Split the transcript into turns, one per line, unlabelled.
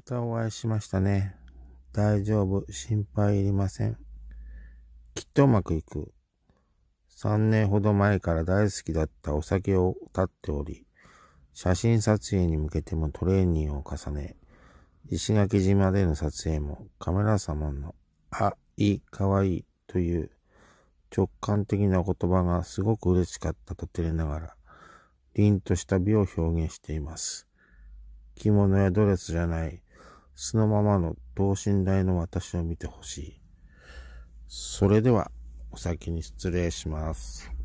またお会いしましたね。大丈夫、心配いりません。きっとうまくいく。3年ほど前から大好きだったお酒を断っており、写真撮影に向けてもトレーニングを重ね、石垣島での撮影もカメラ様の、あ、いい、かわいいという直感的な言葉がすごく嬉しかったと照れながら、凛とした美を表現しています。着物やドレスじゃない、素のままの等身大の私を見てほしい。それでは、お先に失礼します。